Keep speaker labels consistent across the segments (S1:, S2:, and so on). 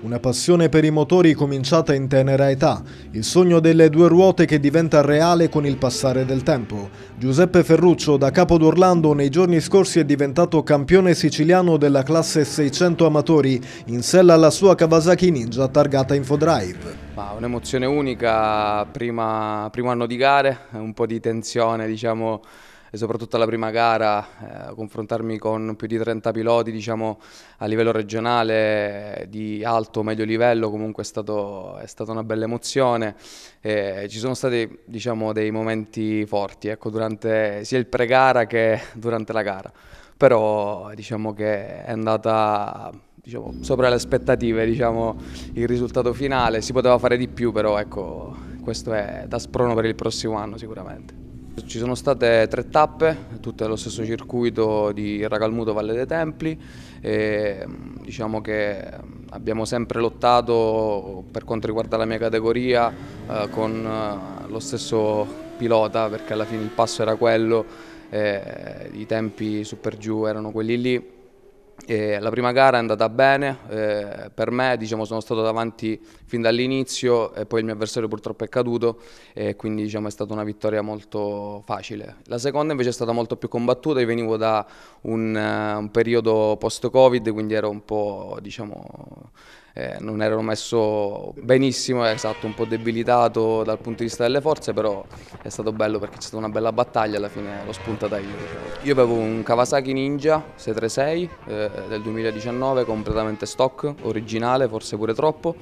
S1: Una passione per i motori cominciata in tenera età, il sogno delle due ruote che diventa reale con il passare del tempo. Giuseppe Ferruccio, da capo d'Orlando, nei giorni scorsi è diventato campione siciliano della classe 600 amatori, in sella alla sua Kawasaki Ninja targata Infodrive.
S2: Un'emozione unica, prima, primo anno di gare, un po' di tensione, diciamo e soprattutto alla prima gara eh, confrontarmi con più di 30 piloti diciamo, a livello regionale di alto o medio livello comunque è, stato, è stata una bella emozione e ci sono stati diciamo, dei momenti forti ecco, durante sia il pre-gara che durante la gara però diciamo che è andata diciamo, sopra le aspettative diciamo, il risultato finale, si poteva fare di più però ecco, questo è da sprono per il prossimo anno sicuramente. Ci sono state tre tappe, tutte allo stesso circuito di Ragalmuto Valle dei Templi e diciamo che abbiamo sempre lottato per quanto riguarda la mia categoria eh, con eh, lo stesso pilota perché alla fine il passo era quello, eh, i tempi super giù erano quelli lì eh, la prima gara è andata bene, eh, per me diciamo, sono stato davanti fin dall'inizio e poi il mio avversario purtroppo è caduto e quindi diciamo, è stata una vittoria molto facile. La seconda invece è stata molto più combattuta, io venivo da un, eh, un periodo post-Covid, quindi ero un po', diciamo, eh, non ero messo benissimo, esatto, un po' debilitato dal punto di vista delle forze, però è stato bello perché c'è stata una bella battaglia, alla fine l'ho spuntata io. Diciamo. Io avevo un Kawasaki Ninja 636 eh, del 2019, completamente stock, originale, forse pure troppo,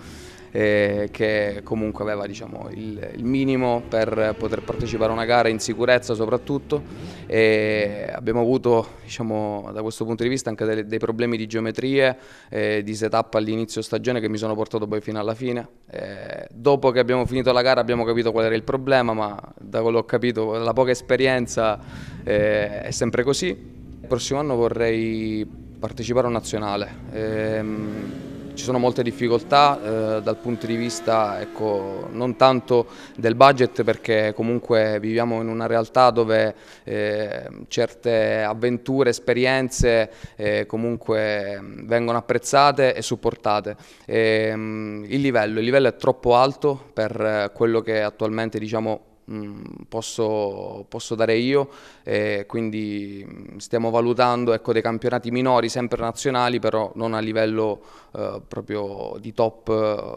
S2: eh, che comunque aveva diciamo, il, il, minimo per poter partecipare a una gara in sicurezza soprattutto e abbiamo avuto diciamo, da questo punto di vista anche dei, dei problemi di geometrie, eh, di setup all'inizio stagione che mi sono portato poi fino alla fine. Eh, dopo che abbiamo finito la gara abbiamo capito qual era il problema ma da quello che ho capito la poca esperienza eh, è sempre così. Il prossimo anno vorrei partecipare a un nazionale. Ehm, ci sono molte difficoltà eh, dal punto di vista ecco, non tanto del budget perché comunque viviamo in una realtà dove eh, certe avventure, esperienze eh, comunque mm, vengono apprezzate e supportate. E, ehm, il, livello, il livello è troppo alto per eh, quello che attualmente diciamo Mm, posso, posso, dare io, eh, quindi mm, stiamo valutando ecco, dei campionati minori, sempre nazionali, però non a livello eh, proprio di top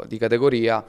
S2: eh, di categoria.